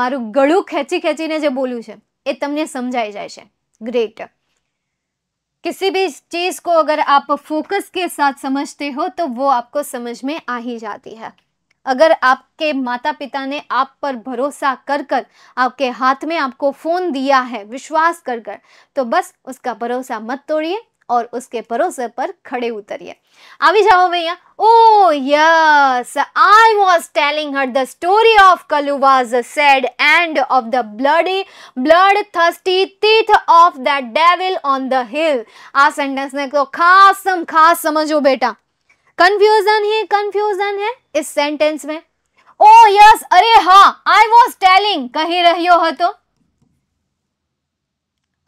મારું ગળું ખેંચી ખેંચીને જે બોલું છે એ તમને સમજાઈ જાય છે ગ્રેટ किसी भी चीज़ को अगर आप फोकस के साथ समझते हो तो वो आपको समझ में आ ही जाती है अगर आपके माता पिता ने आप पर भरोसा कर कर आपके हाथ में आपको फ़ोन दिया है विश्वास कर कर तो बस उसका भरोसा मत तोड़िए और उसके भरोसे पर खड़े उतरिए अभी जाओ भैया oh yes I was telling her the story of Kaluva's sad end of the bloody blood thirsty teeth of the devil on the hill आ सेंटेंस ने तो खास खास समझो बेटा कंफ्यूजन ही कंफ्यूजन है इस सेंटेंस में ओ oh, यस yes, अरे हा आई वॉज टेलिंग कही रही हो तो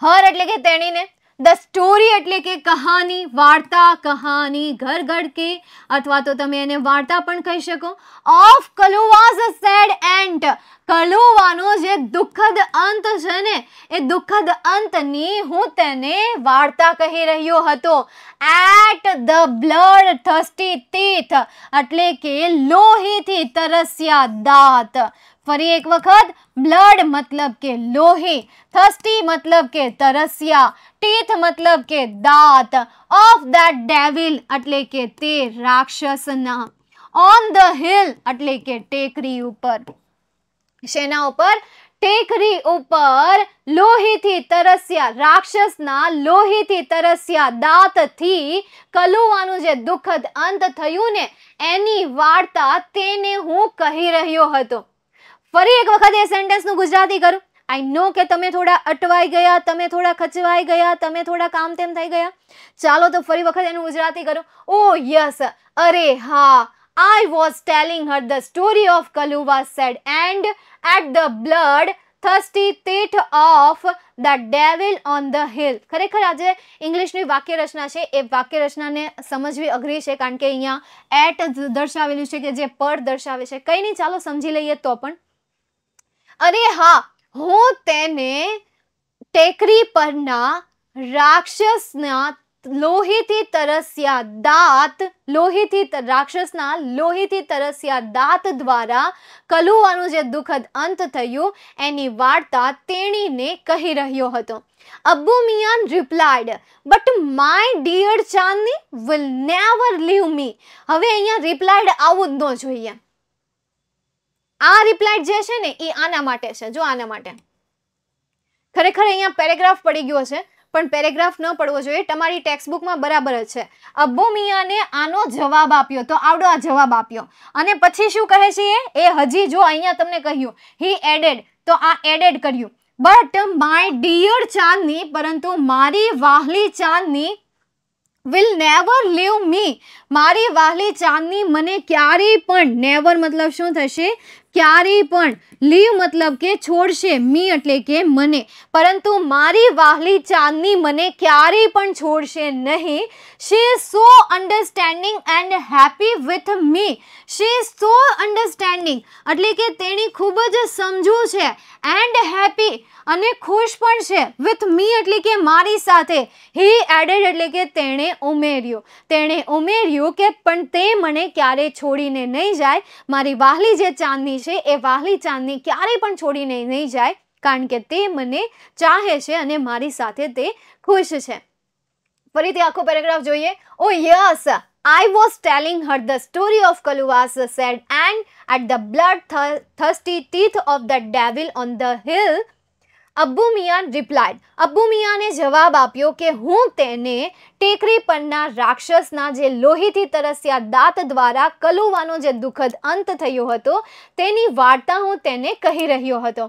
हर एट्ले ने ધ સ્ટોરી એટલે કે કહાની વાર્તા કહાની ઘર ઘર કે અથવા તો તમે એને વાર્તા પણ કહી શકો of Kaluva's a sad end કલુવાનો જે દુઃખદ અંત છે ને એ દુઃખદ અંતની હું તેને વાર્તા કહી રહ્યો હતો at the blood thirsty teeth એટલે કે લોહીથી તરસ્યા દાંત ફરી એક વખત બ્લડ મતલબ કે લોહી થસ્ટી મતલબ કે તરસ્યા ટીથ મતલબ કે દાંત ઓફ ધેટ ડેવિલ એટલે કે તે રાક્ષસના ઓન ધ હિલ એટલે કે ટેકરી ઉપર શેના ઉપર ટેકરી ઉપર લોહીથી તરસ્યા રાક્ષસના લોહીથી તરસ્યા દાંતથી કલુવાનું જે દુઃખદ અંત થયું ને એની વાર્તા તેને હું કહી રહ્યો હતો ફરી એક વખત એ સેન્ટેન્સનું ગુજરાતી કરું આઈ નો કે તમે થોડા અટવાઈ ગયા તમે થોડા ખચવાઈ ગયા તમે થોડા કામ તેમ થઈ ગયા ચાલો તો ફરી વખત એનું ગુજરાતી કરું ઓ oh, યસ અરે હા I was telling her the story of Kaluva sad end at the blood thirsty teat of the devil on the hill ખરેખર આજે ઇંગ્લિશની વાક્ય રચના છે એ વાક્ય રચનાને સમજવી અઘરી છે કારણ કે અહીંયા એટ દર્શાવેલું છે કે જે પર દર્શાવે છે કંઈ નહીં ચાલો સમજી લઈએ તો પણ અરે હા હું તેને ટેકરી પરના રાક્ષસના લોહીથી તરસ્યા દાંત લોહીથી રાક્ષસના લોહીથી તરસ્યા દાંત દ્વારા કલુવાનું જે દુઃખદ અંત થયું એની વાર્તા તેણીને કહી રહ્યો હતો Abbu Miyan replied but my dear Chandni will never leave me હવે અહીંયા રિપ્લાયડ આવું જ ન જોઈએ આ રિપ્લાય જે છે ને એ આના માટે છે જો આના માટે ખરેખર અહીંયા પેરેગ્રાફ પડી ગયો છે પણ પેરેગ્રાફ ન પડવો જોઈએ તમારી ટેક્સ્ટબુકમાં બરાબર જ છે અબ્બો મિયાને આનો જવાબ આપ્યો તો આવડો આ જવાબ આપ્યો અને પછી શું કહે છે એ હજી જો અહીંયા તમને કહ્યું હી એડેડ તો આ એડેડ કર્યું બટ માય ડિયર ચાંદની પરંતુ મારી વાહલી Chandni will never leave me મારી વાહલી ચાંદની મને ક્યારેય પણ નેવર મતલબ શું થશે ક્યારેય પણ લીવ મતલબ કે છોડશે મી એટલે કે મને પરંતુ મારી વાહલી ચાંદની મને ક્યારેય પણ છોડશે નહીં she is so understanding and happy with me she is so understanding એટલે કે તેણી ખૂબ જ સમજુ છે એન્ડ હેપી અને ખુશ પણ છે વિથ મી એટલે કે મારી સાથે હી એડેડ એટલે કે તેણે ઉમેર્યું તેણે ઉમેર્યું કે પણ તે મને ક્યારેય છોડીને નહીં જાય મારી વાહલી જે ચાંદની દીકરી છે એ વાહલી ચાંદની ક્યારેય પણ છોડીને નહીં જાય કારણ કે તે મને ચાહે છે અને મારી સાથે તે ખુશ છે ફરીથી આખો પેરેગ્રાફ જોઈએ oh yes I was telling her the story of Kaluva's sad end at the blood thirsty teeth of the devil on the hill Abbu Miyan replied Abbu મિયાને જવાબ આપ્યો કે હું તેને ટેકરી પરના રાક્ષસના જે લોહીથી તરસ્યા દાંત દ્વારા કલુવાનો જે દુઃખદ અંત થયો હતો તેની વાર્તા હું તેને કહી રહ્યો હતો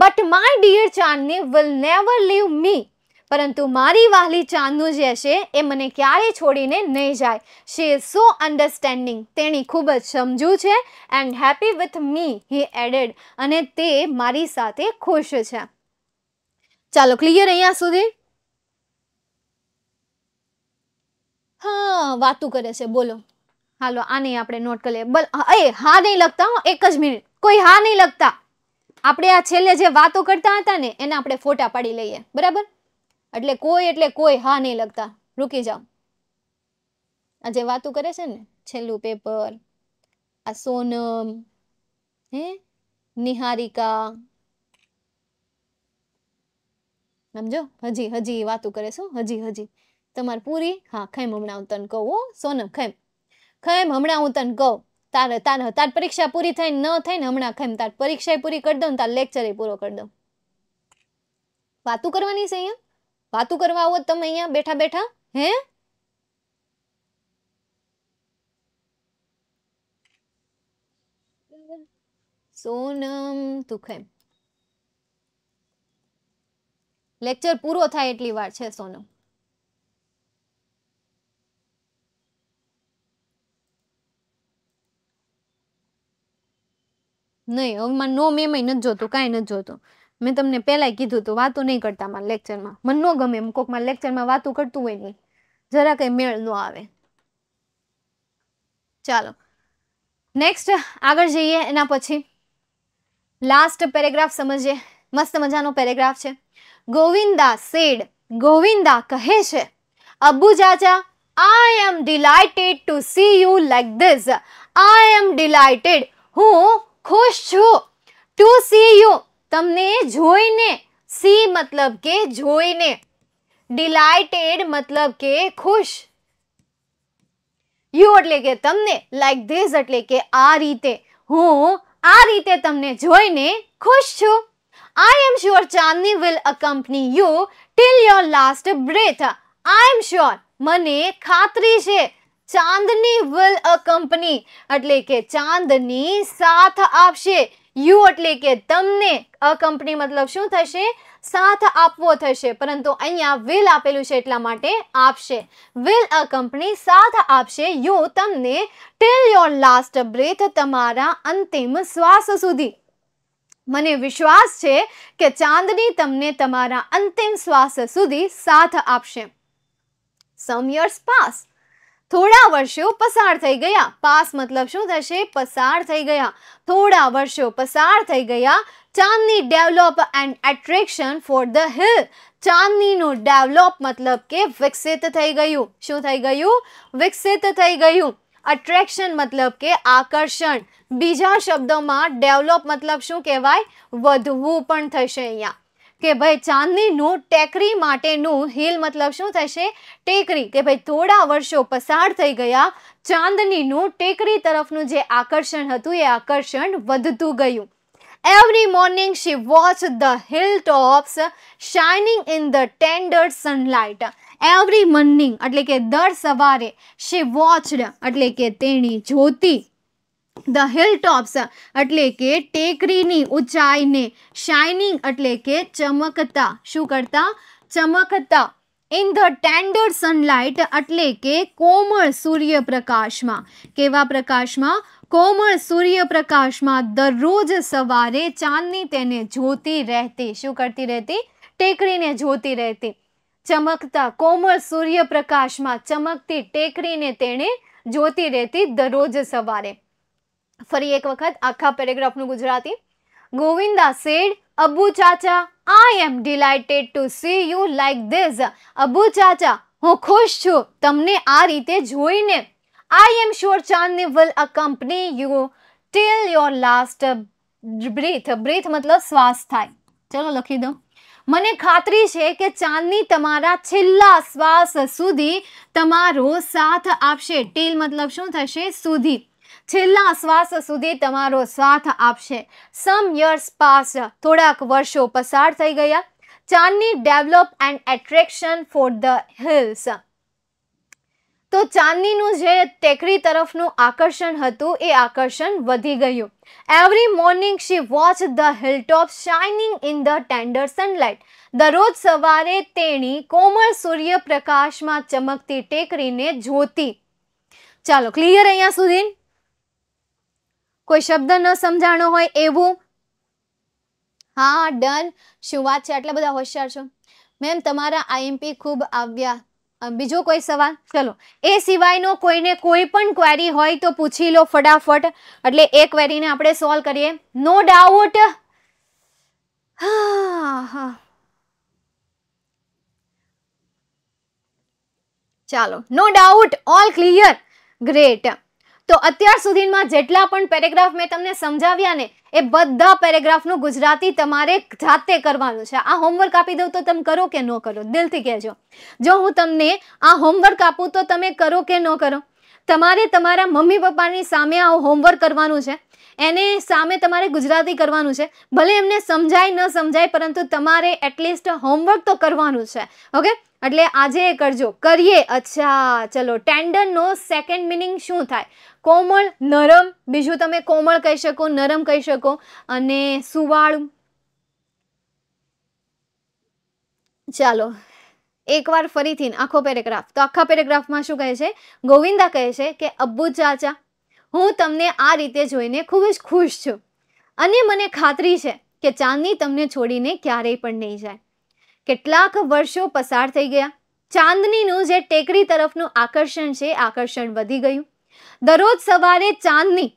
but my dear Chandni will never leave me પરંતુ મારી વાહલી ચાંદનું જે છે એ મને ક્યારે છોડીને નહીં જાય શી ઇઝ સો અન્ડરસ્ટેન્ડિંગ તેણી ખૂબ જ સમજુ છે and happy with me he added અને તે મારી સાથે ખુશ છે ચાલો ક્લિયર અહીંયા સુધી હા વાતું કરે છે બોલો હાલો આ નહીં આપણે નોટ કરીએ બલ એ હા નહીં લખતા હો એક જ મિનિટ કોઈ હા નહીં લખતા આપણે આ છેલ્લે જે વાતો કરતા હતા ને એના આપણે ફોટા પાડી લઈએ બરાબર એટલે કોઈ એટલે કોઈ હા નહીં લખતા રૂકી જાઓ આ જે વાતો કરે છે ને છેલ્લું પેપર આ સોનમ હે નિહારિકા સમજો હજી હજી એ વાતું કરે શું હજી હજી તમારે પૂરી હા ખેમ હમણાં હું તને કહું સોનમ ખેમ ખેમ હમણાં હું તને કહું તાર તાર તાર પરીક્ષા પૂરી થાય ન થઈ ને હમણાં ખેમ તાર પરીક્ષા પૂરી કરી દઉં તાર લેક્ચર પૂરો કરી દઉં વાતું કરવાની છે અહીંયા વાતું કરવા આવો તમે અહીંયા બેઠા બેઠા હે સોનમ તું ખેમ લેક્ચર પૂરો થાય એટલી વાર છે સોનમ નહીં હવે મને નો મેમ નથી જોતું કાંઈ નથી જોતું મેં તમને પહેલાં કીધું હતું વાતો નહીં કરતા મારા લેક્ચરમાં મને ન ગમે એમ કોકમાં લેક્ચરમાં વાતો કરતું હોય નહીં જરા કંઈ મેળ ન આવે ચાલો નેક્સ્ટ આગળ જઈએ એના પછી લાસ્ટ પેરેગ્રાફ સમજીએ મસ્ત મજાનો પેરેગ્રાફ છે ગોવિંદા સેડ ગોવિંદા કહે છે જાજા I am delighted to see you like this I am delighted હું ખુશ છું ટુ સી યુ તમને જોઈને સી મતલબ કે જોઈને ડિલાઇટેડ મતલબ કે ખુશ યુ એટલે કે તમને લાઈક ધીસ એટલે કે આ રીતે હું આ રીતે તમને જોઈને ખુશ છું I am sure Chandni will accompany you till your last breath. I am sure. મને ખાતરી છે ચાંદની વિલ અ કંપની એટલે કે ચાંદની સાથ આપશે યુ એટલે કે તમને અ કંપની મતલબ શું થશે સાથ આપવો થશે પરંતુ અહીંયા વિલ આપેલું છે એટલા માટે આપશે વિલ અ કંપની સાથ આપશે યુ તમને ટિલ યોર લાસ્ટ બ્રેથ તમારા અંતિમ શ્વાસ સુધી મને વિશ્વાસ છે કે ચાંદની તમને તમારા અંતિમ શ્વાસ સુધી સાથ આપશે સમ યર્સ પાસ થોડા વર્ષો પસાર થઈ ગયા પાસ મતલબ શું થશે પસાર થઈ ગયા થોડા વર્ષો પસાર થઈ ગયા Chandni develop and attraction for the hill ચાંદનીનું ડેવલપ મતલબ કે વિકસિત થઈ ગયું શું થઈ ગયું વિકસિત થઈ ગયું અટ્રેક્શન મતલબ કે આકર્ષણ બીજા શબ્દોમાં ડેવલપ મતલબ શું કહેવાય વધવું પણ થશે અહીંયા કે ભાઈ ચાંદનીનું ટેકરી માટેનું હિલ મતલબ શું થશે ટેકરી કે ભાઈ થોડા વર્ષો પસાર થઈ ગયા ચાંદનીનું ટેકરી તરફનું જે આકર્ષણ હતું એ આકર્ષણ વધતું ગયું every morning she watch the hill tops shining in the tender sunlight every morning એટલે કે દર સવારે શી વોચડ એટલે કે તેણી જોતી ધ હિલ ટોપ્સ એટલે કે ટેકરીની ઊંચાઈને શાઇનિંગ એટલે કે ચમકતા શું કરતા ચમકતા ઇન ધ ટેન્ડર સનલાઇટ એટલે કે કોમળ સૂર્યપ્રકાશમાં કેવા પ્રકાશમાં કોમળ સૂર્યપ્રકાશમાં દરરોજ સવારે ચાંદની તેને જોતી રહેતી શું કરતી રહેતી ટેકરીને જોતી રહેતી ચમકતા કોમળ સૂર્યપ્રકાશમાં ચમકતી ટેકરીને તેણે જોતી રહેતી દરરોજ સવારે ફરી એક વખત આખા પેરેગ્રાફનું Gujarati Govinda said Abbu chacha I am delighted to see you like this Abbu chacha હું ખુશ છું તમને આ રીતે જોઈને I am sure Chandni will accompany you till your last breath breath મતલબ શ્વાસ થાય ચલો લખી દઉં મને ખાતરી છે કે ચાંદની તમારા છેલ્લા શ્વાસ સુધી તમારો સાથ આપશે ટીલ મતલબ શું થશે સુધી છેલ્લા શ્વાસ સુધી તમારો સાથ આપશે સમ યર્સ પાસ થોડાક વર્ષો પસાર થઈ ગયા Chandni develop and attraction for the hills તો ચાંદનીનું જે ટેકરી તરફનું આકર્ષણ હતું એ આકર્ષણ વધી ગયું every morning she watch the hilltop shining in the tender sunlight દરરોજ સવારે તેણી કોમળ સૂર્યપ્રકાશમાં ચમકતી ટેકરીને જોતી ચાલો ક્લિયર અહીંયા સુધી કોઈ શબ્દ ન સમજાણો હોય એવું હા ડન શું વાત છે આટલા બધા હોશિયાર છો મેમ તમારા આઈએમપી ખૂબ આવ્યા બીજો કોઈ સવાલ ચલો એ સિવાયનો કોઈને કોઈ પણ ક્વેરી હોય તો પૂછી લો ફટાફટ એટલે એ ક્વેરીને આપણે સોલ્વ કરીએ નો ડાઉટ ચાલો no doubt all clear great તો અત્યાર સુધીમાં જેટલા પણ પેરેગ્રાફ મેં તમને સમજાવ્યા ને એ બધા પેરેગ્રાફનું ગુજરાતી તમારે જાતે કરવાનું છે આ હોમવર્ક આપી દઉં તો તમે કરો કે ન કરો દિલથી કહેજો જો હું તમને આ હોમવર્ક આપું તો તમે કરો કે ન કરો તમારે તમારા મમ્મી પપ્પાની સામે આ હોમવર્ક કરવાનું છે એને સામે તમારે ગુજરાતી કરવાનું છે ભલે એમને સમજાય ન સમજાય પરંતુ તમારે એટલીસ્ટ હોમવર્ક તો કરવાનું છે ઓકે એટલે આજે કરજો કરીએ અચ્છા ચલો ટેન્ડરનો સેકન્ડ મિનિંગ શું થાય કોમળ નરમ બીજું તમે કોમળ કહી શકો નરમ કહી શકો અને સુવાળું ચાલો એકવાર ફરીથી આખો પેરેગ્રાફ તો આખા પેરેગ્રાફમાં શું કહે છે ગોવિંદા કહે છે કે અબ્બુ ચાચા હું તમને આ રીતે જોઈને ખૂબ જ ખુશ છું અને મને ખાતરી છે કે ચાંદની તમને છોડીને ક્યારેય પણ નહીં જાય કેટલાક વર્ષો પસાર થઈ ગયા ચાંદનીનું જે ટેકરી તરફનું આકર્ષણ છે આકર્ષણ વધી ગયું દરરોજ સવારે ચાંદની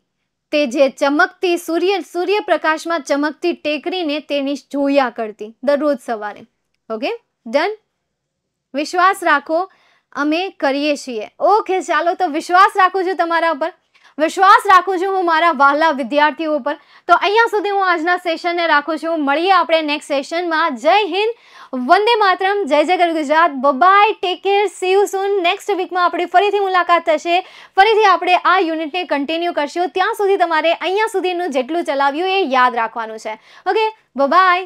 તે જે ચમકતી સૂર્ય સૂર્યપ્રકાશમાં ચમકતી ટેકરીને તેની જોયા કરતી દરરોજ સવારે ઓકે ડન વિશ્વાસ રાખો અમે કરીએ છીએ ઓકે ચાલો તો વિશ્વાસ રાખું છું તમારા ઉપર વિશ્વાસ રાખું છું હું મારા વહાલા વિદ્યાર્થીઓ ઉપર તો અહીંયા સુધી હું આજના સેશનને રાખું છું મળીએ આપણે નેક્સ્ટ સેશનમાં જય હિન્દ વંદે માતરમ જય જય ગર Gujarat bye bye take care see you soon next વીકમાં આપણી ફરીથી મુલાકાત થશે ફરીથી આપણે આ યુનિટને કન્ટિન્યુ કરશું ત્યાં સુધી તમારે અહીંયા સુધીનું જેટલું ચલાવ્યું એ યાદ રાખવાનું છે ઓકે બબાય